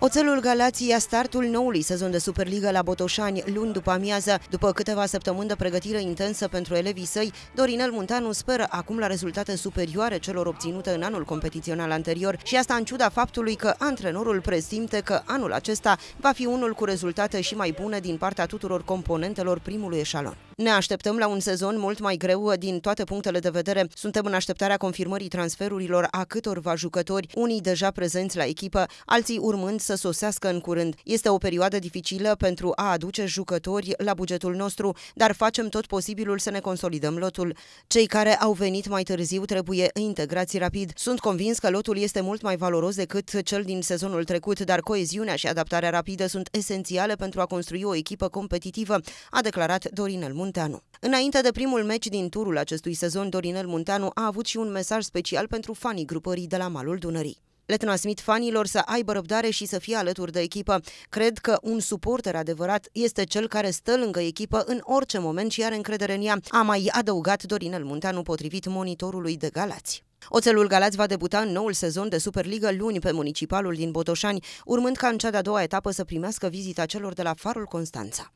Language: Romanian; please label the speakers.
Speaker 1: Oțelul Galați a startul noului sezon de Superliga la Botoșani luni după amiază. După câteva săptămâni de pregătire intensă pentru elevii săi, Dorinel Muntanu speră acum la rezultate superioare celor obținute în anul competițional anterior și asta în ciuda faptului că antrenorul presimte că anul acesta va fi unul cu rezultate și mai bune din partea tuturor componentelor primului eșalon. Ne așteptăm la un sezon mult mai greu din toate punctele de vedere. Suntem în așteptarea confirmării transferurilor a câtorva jucători, unii deja prezenți la echipă, alții urmând să sosească în curând. Este o perioadă dificilă pentru a aduce jucători la bugetul nostru, dar facem tot posibilul să ne consolidăm lotul. Cei care au venit mai târziu trebuie integrați rapid. Sunt convins că lotul este mult mai valoros decât cel din sezonul trecut, dar coeziunea și adaptarea rapidă sunt esențiale pentru a construi o echipă competitivă, a declarat Dorinel Munteanu. Înainte de primul meci din turul acestui sezon, Dorinel Munteanu a avut și un mesaj special pentru fanii grupării de la Malul Dunării. Le transmit fanilor să aibă răbdare și să fie alături de echipă. Cred că un suporter adevărat este cel care stă lângă echipă în orice moment și are încredere în ea, a mai adăugat Dorinel Munteanu potrivit monitorului de Galați. Oțelul Galați va debuta în noul sezon de Superliga luni pe municipalul din Botoșani, urmând ca în cea de-a doua etapă să primească vizita celor de la Farul Constanța.